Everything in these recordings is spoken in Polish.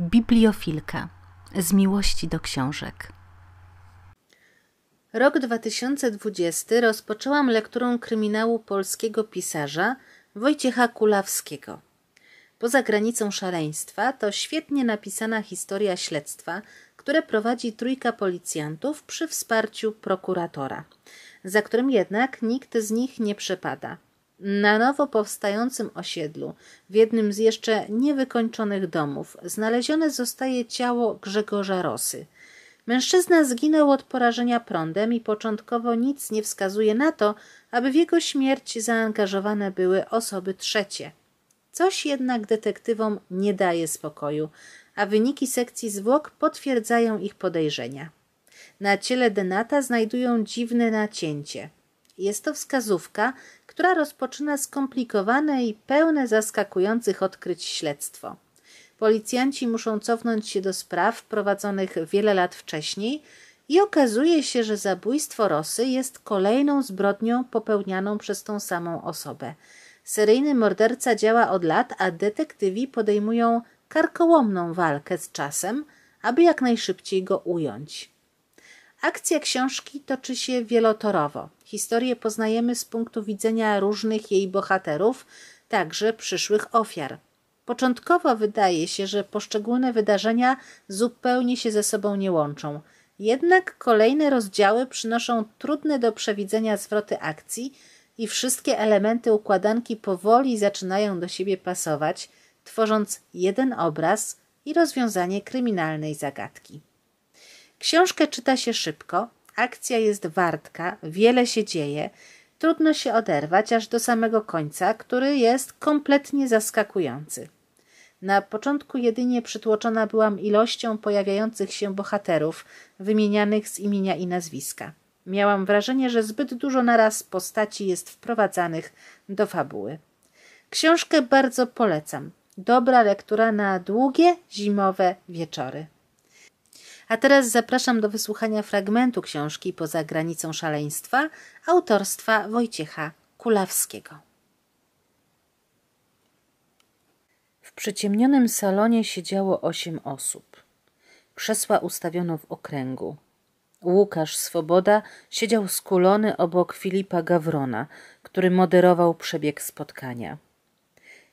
Bibliofilka z miłości do książek. Rok 2020 rozpoczęłam lekturą kryminału polskiego pisarza Wojciecha Kulawskiego. Poza granicą szaleństwa to świetnie napisana historia śledztwa, które prowadzi trójka policjantów przy wsparciu prokuratora, za którym jednak nikt z nich nie przepada. Na nowo powstającym osiedlu, w jednym z jeszcze niewykończonych domów, znalezione zostaje ciało Grzegorza Rosy. Mężczyzna zginął od porażenia prądem i początkowo nic nie wskazuje na to, aby w jego śmierć zaangażowane były osoby trzecie. Coś jednak detektywom nie daje spokoju, a wyniki sekcji zwłok potwierdzają ich podejrzenia. Na ciele Denata znajdują dziwne nacięcie – jest to wskazówka, która rozpoczyna skomplikowane i pełne zaskakujących odkryć śledztwo. Policjanci muszą cofnąć się do spraw prowadzonych wiele lat wcześniej i okazuje się, że zabójstwo Rosy jest kolejną zbrodnią popełnianą przez tą samą osobę. Seryjny morderca działa od lat, a detektywi podejmują karkołomną walkę z czasem, aby jak najszybciej go ująć. Akcja książki toczy się wielotorowo. Historię poznajemy z punktu widzenia różnych jej bohaterów, także przyszłych ofiar. Początkowo wydaje się, że poszczególne wydarzenia zupełnie się ze sobą nie łączą. Jednak kolejne rozdziały przynoszą trudne do przewidzenia zwroty akcji i wszystkie elementy układanki powoli zaczynają do siebie pasować, tworząc jeden obraz i rozwiązanie kryminalnej zagadki. Książkę czyta się szybko, akcja jest wartka, wiele się dzieje, trudno się oderwać aż do samego końca, który jest kompletnie zaskakujący. Na początku jedynie przytłoczona byłam ilością pojawiających się bohaterów, wymienianych z imienia i nazwiska. Miałam wrażenie, że zbyt dużo naraz postaci jest wprowadzanych do fabuły. Książkę bardzo polecam. Dobra lektura na długie, zimowe wieczory. A teraz zapraszam do wysłuchania fragmentu książki Poza granicą szaleństwa autorstwa Wojciecha Kulawskiego. W przyciemnionym salonie siedziało osiem osób. Krzesła ustawiono w okręgu. Łukasz Swoboda siedział skulony obok Filipa Gawrona, który moderował przebieg spotkania.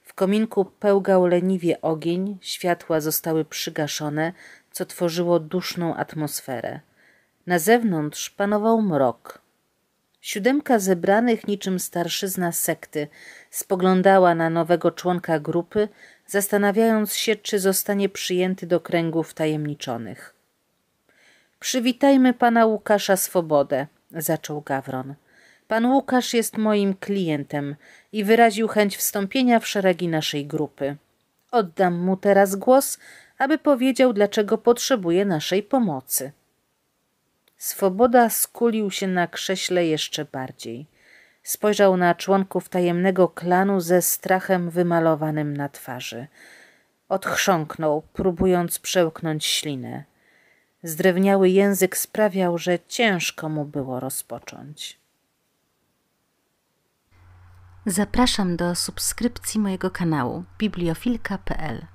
W kominku pełgał leniwie ogień, światła zostały przygaszone, co tworzyło duszną atmosferę. Na zewnątrz panował mrok. Siódemka zebranych niczym starszyzna sekty spoglądała na nowego członka grupy, zastanawiając się, czy zostanie przyjęty do kręgów tajemniczonych. Przywitajmy pana Łukasza Swobodę, zaczął Gawron. Pan Łukasz jest moim klientem i wyraził chęć wstąpienia w szeregi naszej grupy. Oddam mu teraz głos, aby powiedział, dlaczego potrzebuje naszej pomocy. Swoboda skulił się na krześle jeszcze bardziej. Spojrzał na członków tajemnego klanu ze strachem wymalowanym na twarzy. Odchrząknął, próbując przełknąć ślinę. Zdrewniały język sprawiał, że ciężko mu było rozpocząć. Zapraszam do subskrypcji mojego kanału bibliofilka.pl